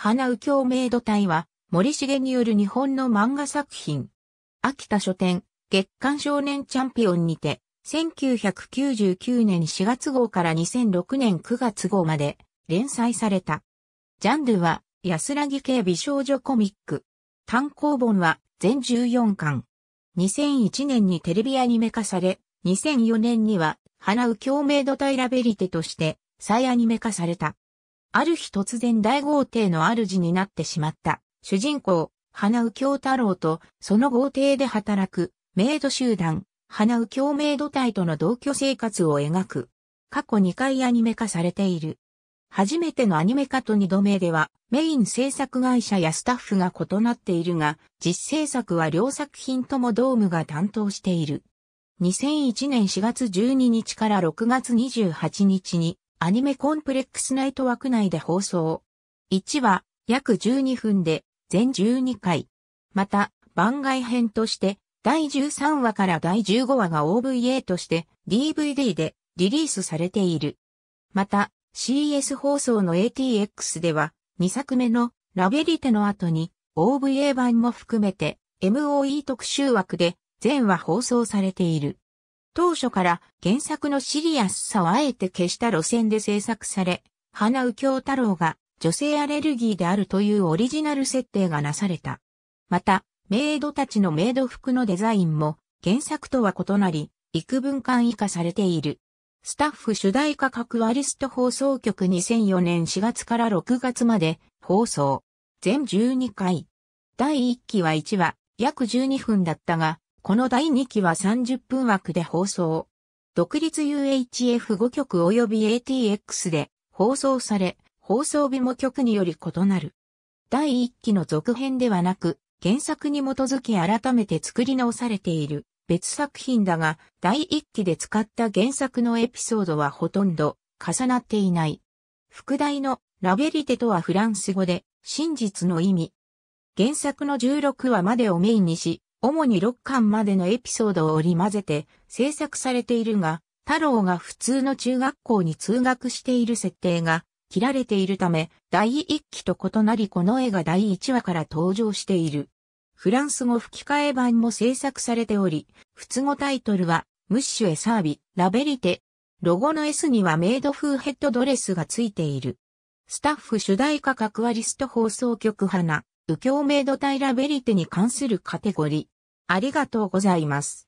花右京鳴土隊は、森重による日本の漫画作品。秋田書店、月刊少年チャンピオンにて、1999年4月号から2006年9月号まで連載された。ジャンルは安らぎ系美少女コミック。単行本は全14巻。2001年にテレビアニメ化され、2004年には花う共鳴土体。ラベリテとして再アニメ化された。ある日突然大豪邸の主になってしまった、主人公、花右京太郎と、その豪邸で働く、メイド集団、花右京メイド隊との同居生活を描く。過去2回アニメ化されている。初めてのアニメ化と2度目では、メイン制作会社やスタッフが異なっているが、実制作は両作品ともドームが担当している。2001年4月12日から6月28日にアニメコンプレックスナイト枠内で放送。1話、約12分で、全12回。また、番外編として、第13話から第15話が OVA として DVD でリリースされている。また、CS 放送の ATX では、2作目のラベリテの後に OVA 版も含めて MOE 特集枠で全話放送されている。当初から原作のシリアスさをあえて消した路線で制作され、花右京太郎が女性アレルギーであるというオリジナル設定がなされた。また、メイドたちのメイド服のデザインも原作とは異なり、幾分間以下されている。スタッフ主題価格はリスト放送局2004年4月から6月まで放送。全12回。第1期は1話、約12分だったが、この第2期は30分枠で放送。独立 UHF5 局及び ATX で放送され、放送日も局により異なる。第1期の続編ではなく、原作に基づき改めて作り直されている別作品だが、第1期で使った原作のエピソードはほとんど重なっていない。副題のラベリテとはフランス語で真実の意味。原作の16話までをメインにし、主に6巻までのエピソードを織り交ぜて制作されているが、太郎が普通の中学校に通学している設定が切られているため、第1期と異なりこの絵が第1話から登場している。フランス語吹き替え版も制作されており、普通語タイトルは、ムッシュエサービ、ラベリテ。ロゴの S にはメイド風ヘッドドレスがついている。スタッフ主題歌クアリスト放送局花。右京明度ラベリテに関するカテゴリー。ありがとうございます。